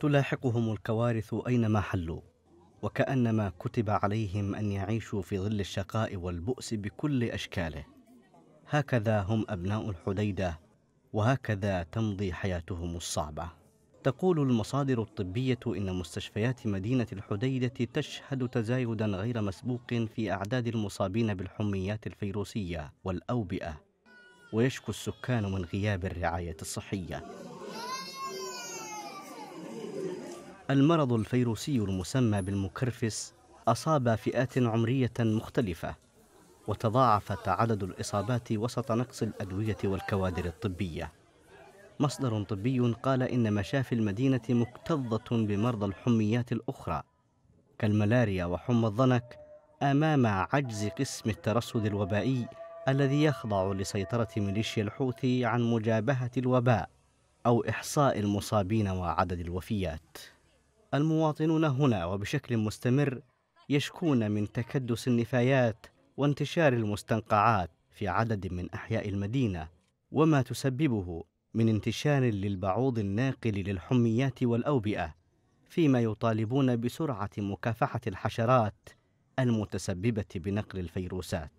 تلاحقهم الكوارث اينما حلوا وكانما كتب عليهم ان يعيشوا في ظل الشقاء والبؤس بكل اشكاله هكذا هم ابناء الحديده وهكذا تمضي حياتهم الصعبه تقول المصادر الطبيه ان مستشفيات مدينه الحديده تشهد تزايدا غير مسبوق في اعداد المصابين بالحميات الفيروسيه والاوبئه ويشكو السكان من غياب الرعايه الصحيه المرض الفيروسي المسمى بالمكرفس أصاب فئات عمرية مختلفة وتضاعفت عدد الإصابات وسط نقص الأدوية والكوادر الطبية مصدر طبي قال إن مشافي المدينة مكتظة بمرضى الحميات الأخرى كالملاريا وحمى الضنك أمام عجز قسم الترصد الوبائي الذي يخضع لسيطرة ميليشيا الحوثي عن مجابهة الوباء أو إحصاء المصابين وعدد الوفيات المواطنون هنا وبشكل مستمر يشكون من تكدس النفايات وانتشار المستنقعات في عدد من احياء المدينه وما تسببه من انتشار للبعوض الناقل للحميات والاوبئه فيما يطالبون بسرعه مكافحه الحشرات المتسببه بنقل الفيروسات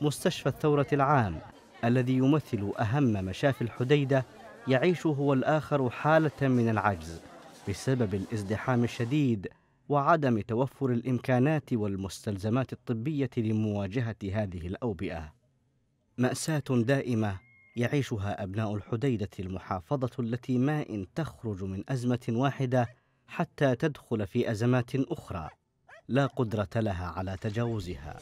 مستشفى الثوره العام الذي يمثل اهم مشافي الحديده يعيش هو الاخر حاله من العجز بسبب الازدحام الشديد وعدم توفر الامكانات والمستلزمات الطبيه لمواجهه هذه الاوبئه ماساه دائمه يعيشها ابناء الحديده المحافظه التي ما ان تخرج من ازمه واحده حتى تدخل في ازمات اخرى لا قدره لها على تجاوزها